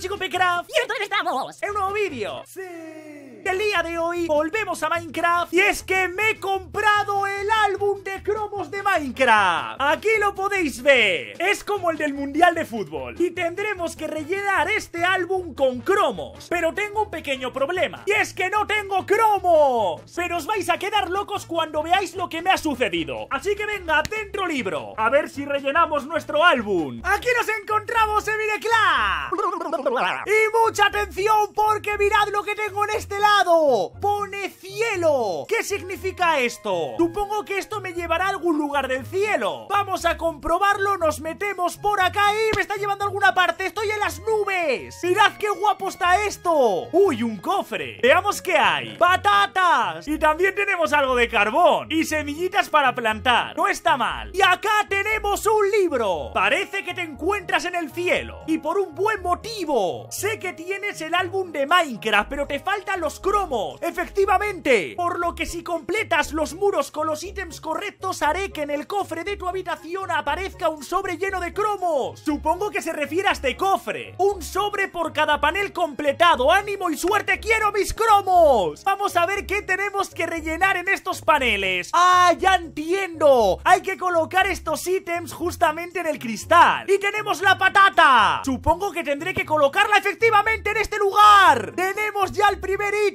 chicos pickcraft. Y entonces estamos en un nuevo vídeo. ¡Sí! El día de hoy volvemos a Minecraft y es que me he comprado el álbum de cromos de Minecraft. Aquí lo podéis ver. Es como el del Mundial de Fútbol y tendremos que rellenar este álbum con cromos. Pero tengo un pequeño problema y es que no tengo cromos. Pero os vais a quedar locos cuando veáis lo que me ha sucedido. Así que venga, dentro libro. A ver si rellenamos nuestro álbum. Aquí nos encontramos en Minecraft. Y mucha atención porque mirad lo que tengo en este lado! ¡Pone cielo! ¿Qué significa esto? Supongo que esto me llevará a algún lugar del cielo. Vamos a comprobarlo, nos metemos por acá y ¿eh? me está llevando a alguna parte. Estoy en las nubes. Mirad qué guapo está esto. Uy, un cofre. Veamos qué hay. Patatas. Y también tenemos algo de carbón. Y semillitas para plantar. No está mal. Y acá tenemos un libro. Parece que te encuentras en el cielo. Y por un buen motivo. Sé que tienes el álbum de Minecraft, pero te faltan los cromos. Efectivamente, por lo que si completas los muros con los ítems correctos haré que en el cofre de tu habitación aparezca un sobre lleno de cromos. Supongo que se refiere a este cofre. Un sobre por cada panel completado. ¡Ánimo y suerte! ¡Quiero mis cromos! Vamos a ver qué tenemos que rellenar en estos paneles. ¡Ah, ya entiendo! Hay que colocar estos ítems justamente en el cristal. ¡Y tenemos la patata! Supongo que tendré que colocarla efectivamente en este lugar. ¡Tenemos ya el primer ítem!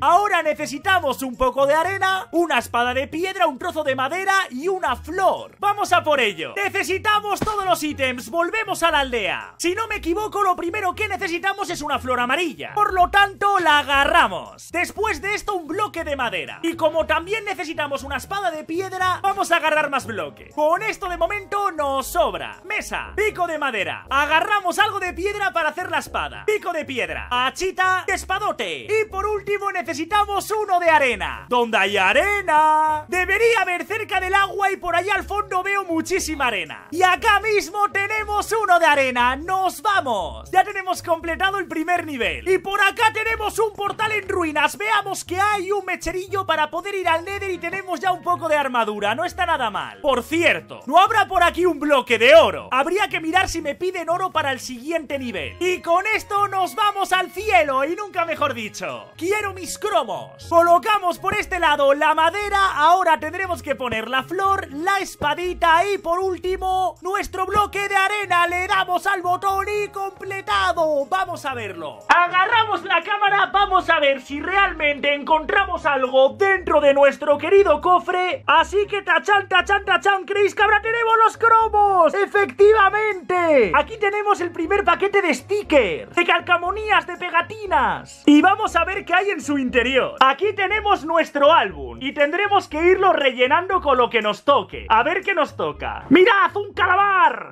Ahora necesitamos un poco de arena, una espada de piedra, un trozo de madera y una flor. Vamos a por ello. Necesitamos todos los ítems. Volvemos a la aldea. Si no me equivoco, lo primero que necesitamos es una flor amarilla. Por lo tanto, la agarramos. Después de esto, un bloque de madera. Y como también necesitamos una espada de piedra, vamos a agarrar más bloques. Con esto de momento nos sobra. Mesa, pico de madera. Agarramos algo de piedra para hacer la espada. Pico de piedra, hachita, espadote. Y por último necesitamos uno de arena. donde hay arena? Debería haber cerca del agua y por allá al fondo veo muchísima arena. Y acá mismo tenemos uno de arena. ¡Nos vamos! Ya tenemos completado el primer nivel. Y por acá tenemos un portal en ruinas. Veamos que hay un mecherillo para poder ir al Nether y tenemos ya un poco de armadura. No está nada mal. Por cierto, no habrá por aquí un bloque de oro. Habría que mirar si me piden oro para el siguiente nivel. Y con esto nos vamos al cielo y nunca mejor dicho quiero mis cromos. Colocamos por este lado la madera, ahora tendremos que poner la flor, la espadita y por último nuestro bloque de arena. Le damos al botón y completado. Vamos a verlo. Agarramos la cámara, vamos a ver si realmente encontramos algo dentro de nuestro querido cofre. Así que tachan, tachan, tachan, Chris, que ahora tenemos los cromos. Efectivamente. Aquí tenemos el primer paquete de stickers, de calcamonías, de pegatinas. Y vamos a ver qué hay en su interior. Aquí tenemos nuestro álbum y tendremos que irlo rellenando con lo que nos toque. A ver qué nos toca. ¡Mirad, un calabar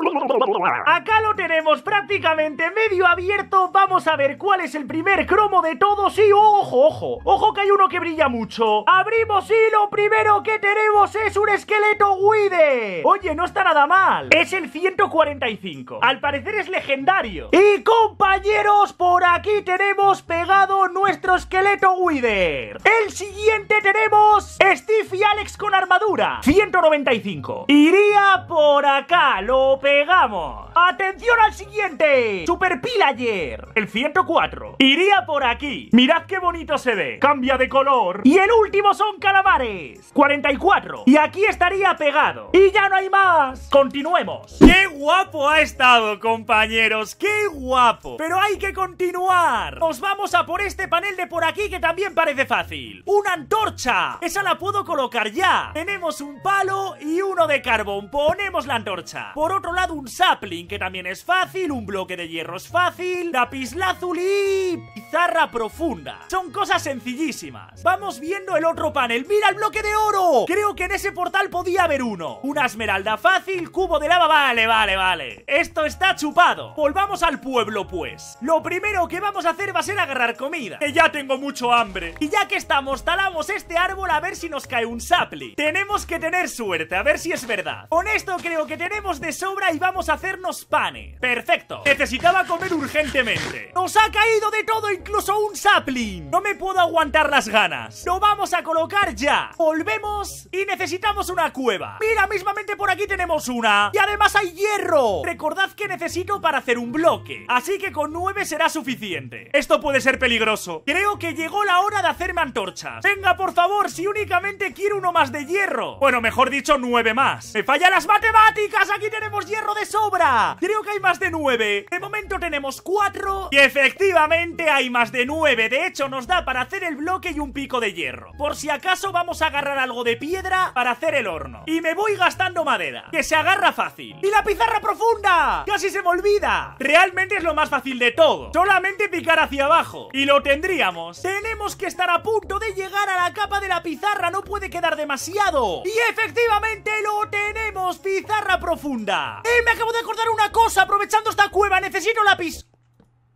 Acá lo tenemos prácticamente medio abierto. Vamos a ver cuál es el primer cromo de todos y ojo, ojo. Ojo que hay uno que brilla mucho. Abrimos y lo primero que tenemos es un esqueleto Guide Oye, no está nada mal. Es el 145. Al parecer es legendario. Y compañeros, por aquí tenemos pegado nuestros esqueleto Wither. El siguiente tenemos Steve y Alex con armadura, 195. Iría por acá, lo pegamos. Atención al siguiente, Super Pillager, el 104. Iría por aquí, mirad qué bonito se ve, cambia de color. Y el último son calamares, 44. Y aquí estaría pegado. Y ya no hay más. Continuemos. ¡Qué guapo ha estado, compañeros! ¡Qué guapo! Pero hay que continuar. Nos vamos a por este panel de por por aquí que también parece fácil. ¡Una antorcha! Esa la puedo colocar ya. Tenemos un palo y uno de carbón. Ponemos la antorcha. Por otro lado, un sapling, que también es fácil. Un bloque de hierro es fácil. y pizarra profunda. Son cosas sencillísimas. Vamos viendo el otro panel. ¡Mira el bloque de oro! Creo que en ese portal podía haber uno. Una esmeralda fácil, cubo de lava... Vale, vale, vale. Esto está chupado. Volvamos al pueblo, pues. Lo primero que vamos a hacer va a ser agarrar comida. Que ya tengo mucho hambre. Y ya que estamos, talamos este árbol a ver si nos cae un sapli. Tenemos que tener suerte, a ver si es verdad. Con esto creo que tenemos de sobra y vamos a hacernos pane. Perfecto. Necesitaba comer urgentemente. ¡Nos ha caído de todo y incluso un sapling. No me puedo aguantar las ganas. Lo vamos a colocar ya. Volvemos y necesitamos una cueva. Mira, mismamente por aquí tenemos una. Y además hay hierro. Recordad que necesito para hacer un bloque. Así que con nueve será suficiente. Esto puede ser peligroso. Creo que llegó la hora de hacerme antorchas. Venga, por favor, si únicamente quiero uno más de hierro. Bueno, mejor dicho, nueve más. ¡Me falla las matemáticas! ¡Aquí tenemos hierro de sobra! Creo que hay más de nueve. De momento tenemos cuatro. Y efectivamente hay más de 9. De hecho, nos da para hacer el bloque y un pico de hierro. Por si acaso vamos a agarrar algo de piedra para hacer el horno. Y me voy gastando madera, que se agarra fácil. ¡Y la pizarra profunda! ¡Casi se me olvida! Realmente es lo más fácil de todo. Solamente picar hacia abajo. Y lo tendríamos. Tenemos que estar a punto de llegar a la capa de la pizarra. No puede quedar demasiado. Y efectivamente lo tenemos. Pizarra profunda. ¡Eh! Me acabo de acordar una cosa. Aprovechando esta cueva, necesito la lápiz.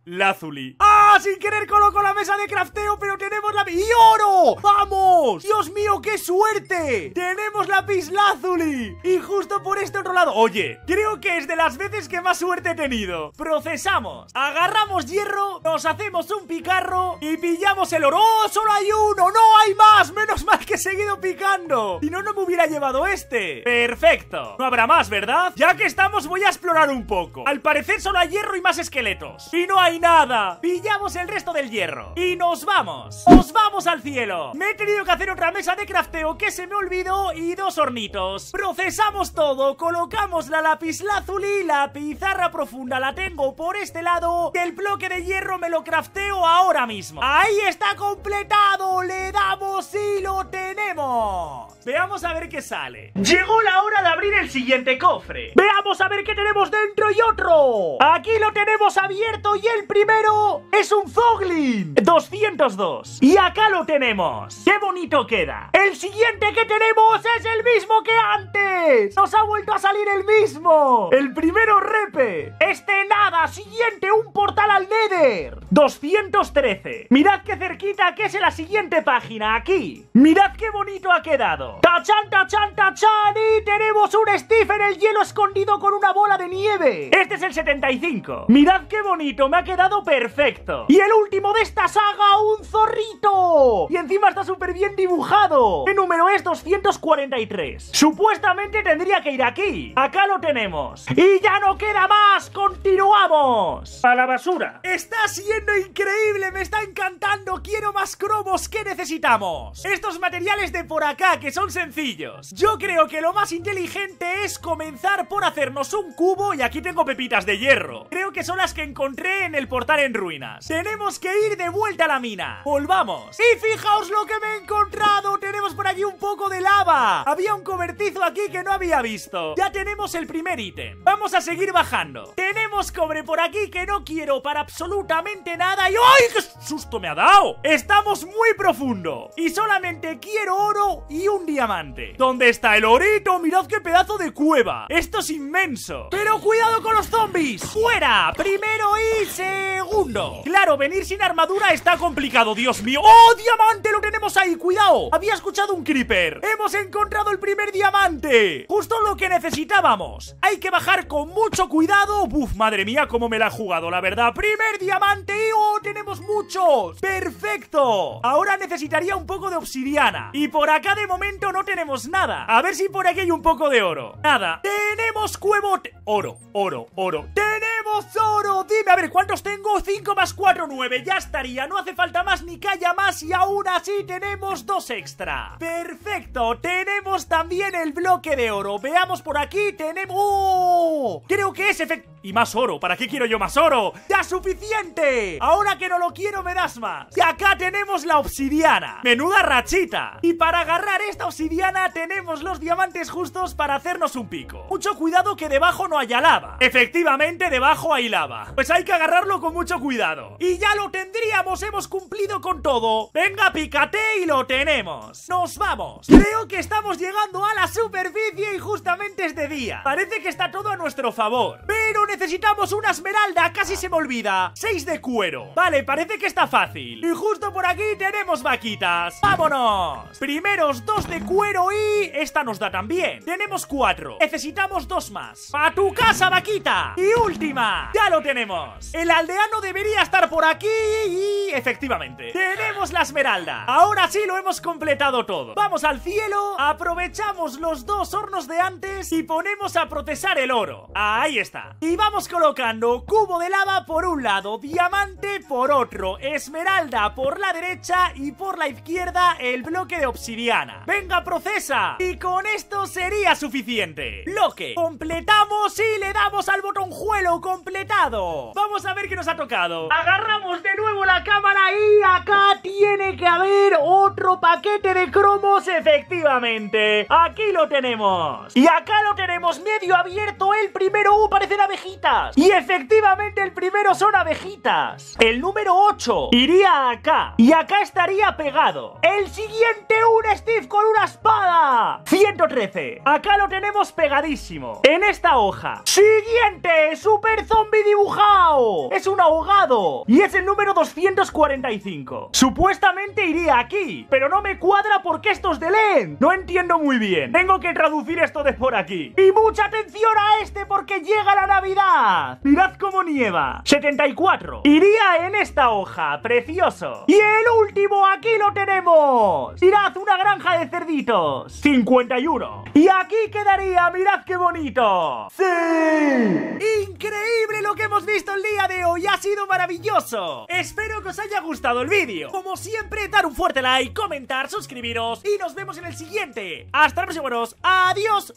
Lazuli. ¡Ah! Sin querer coloco la mesa de crafteo, pero tenemos la... ¡Y oro! ¡Vamos! ¡Dios mío, qué suerte! ¡Tenemos lápiz Lazuli! Y justo por este otro lado... Oye, creo que es de las veces que más suerte he tenido. Procesamos. Agarramos hierro, nos hacemos un picarro y pillamos el oro. ¡Oh, solo hay uno! ¡No hay más! Menos mal que he seguido picando. Y no, no me hubiera llevado este. Perfecto. No habrá más, ¿verdad? Ya que estamos, voy a explorar un poco. Al parecer solo hay hierro y más esqueletos. Y no hay nada. Pillamos el resto del hierro. Y nos vamos. nos vamos al cielo! Me he tenido que hacer otra mesa de crafteo que se me olvidó y dos hornitos. Procesamos todo, colocamos la y la pizarra profunda la tengo por este lado el bloque de hierro me lo crafteo ahora mismo. ¡Ahí está completado! ¡Le damos y lo tenemos! Veamos a ver qué sale. Llegó la hora de abrir el siguiente cofre. Veamos a ver qué tenemos dentro y otro. Aquí lo tenemos abierto y el primero es un Zoglin 202. Y acá lo tenemos. ¡Qué bonito queda! El siguiente que tenemos es el mismo que antes. Nos ha vuelto a salir el mismo. El primero Repe. Este nada. Siguiente, un portal al Nether. 213. Mirad qué cerquita que es la siguiente página. Aquí. Mirad qué bonito ha quedado. Tachan, tachan, tachan. Y tenemos un Steve en el hielo escondido con una bola de nieve. Este es el 75. Mirad qué bonito. Me ha quedado dado perfecto. Y el último de esta saga, un zorrito. Y encima está súper bien dibujado. El número es 243. Supuestamente tendría que ir aquí. Acá lo tenemos. Y ya no queda más. Continuamos. A la basura. Está siendo increíble. Me está encantando. Quiero más cromos. ¿Qué necesitamos? Estos materiales de por acá que son sencillos. Yo creo que lo más inteligente es comenzar por hacernos un cubo. Y aquí tengo pepitas de hierro. Creo que son las que encontré en el portar en ruinas. Tenemos que ir de vuelta a la mina. Volvamos. Y fijaos lo que me he encontrado. Tenemos por aquí un poco de la. Había un cobertizo aquí que no había visto. Ya tenemos el primer ítem. Vamos a seguir bajando. Tenemos cobre por aquí que no quiero para absolutamente nada. ¡Y ¡ay, qué susto me ha dado! Estamos muy profundo. Y solamente quiero oro y un diamante. ¿Dónde está el orito? Mirad qué pedazo de cueva. Esto es inmenso. Pero cuidado con los zombies. ¡Fuera! Primero y segundo. Claro, venir sin armadura está complicado, Dios mío. ¡Oh, diamante! Lo tenemos ahí. Cuidado. Había escuchado un creeper. Hemos encontrado el primer diamante! Justo lo que necesitábamos. Hay que bajar con mucho cuidado. Uf, madre mía, cómo me la ha jugado, la verdad! ¡Primer diamante! ¡Oh, tenemos muchos! ¡Perfecto! Ahora necesitaría un poco de obsidiana. Y por acá de momento no tenemos nada. A ver si por aquí hay un poco de oro. Nada. ¡Tenemos cuevo Oro, oro, oro nuevo oro, Dime, a ver, ¿cuántos tengo? 5 más 4, 9. Ya estaría. No hace falta más ni calla más y aún así tenemos dos extra. Perfecto. Tenemos también el bloque de oro. Veamos por aquí. Tenemos... ¡oh! Creo que es efecto... Y más oro. ¿Para qué quiero yo más oro? ¡Ya suficiente! Ahora que no lo quiero me das más. Y acá tenemos la obsidiana. Menuda rachita. Y para agarrar esta obsidiana tenemos los diamantes justos para hacernos un pico. Mucho cuidado que debajo no haya lava. Efectivamente, debajo lava. Pues hay que agarrarlo con mucho cuidado. Y ya lo tendríamos, hemos cumplido con todo. Venga, pícate y lo tenemos. Nos vamos. Creo que estamos llegando a la superficie y justamente es de día. Parece que está todo a nuestro favor. Pero necesitamos una esmeralda, casi se me olvida. Seis de cuero. Vale, parece que está fácil. Y justo por aquí tenemos vaquitas. ¡Vámonos! Primeros dos de cuero y... Esta nos da también. Tenemos cuatro. Necesitamos dos más. ¡A tu casa, vaquita! Y última. ¡Ya lo tenemos! El aldeano debería estar por aquí y... Efectivamente, tenemos la esmeralda. Ahora sí lo hemos completado todo. Vamos al cielo, aprovechamos los dos hornos de antes y ponemos a procesar el oro. Ahí está. Y vamos colocando cubo de lava por un lado, diamante por otro, esmeralda por la derecha y por la izquierda el bloque de obsidiana. ¡Venga, procesa! Y con esto sería suficiente. Lo que completamos y le damos al botonjuelo con completado. Vamos a ver qué nos ha tocado. Agarramos de nuevo la cámara y acá tiene que haber otro paquete de cromos, efectivamente. Aquí lo tenemos. Y acá lo tenemos medio abierto. El primero, uh, parecen abejitas. Y efectivamente el primero son abejitas. El número 8 iría acá. Y acá estaría pegado. El siguiente, un Steve con una espada. 113. Acá lo tenemos pegadísimo. En esta hoja. Siguiente, Super zombie dibujado! ¡Es un ahogado! Y es el número 245. Supuestamente iría aquí, pero no me cuadra porque esto es de Len. No entiendo muy bien. Tengo que traducir esto de por aquí. Y mucha atención a este porque llega la Navidad. Mirad cómo nieva. 74. Iría en esta hoja. Precioso. Y el último aquí lo tenemos. Mirad, una granja de cerditos. 51. Y aquí quedaría, mirad qué bonito. ¡Sí! ¡Increíble! ¡Libre! lo que hemos visto el día de hoy, ha sido maravilloso. Espero que os haya gustado el vídeo. Como siempre, dar un fuerte like, comentar, suscribiros y nos vemos en el siguiente. Hasta la próxima, Adiós.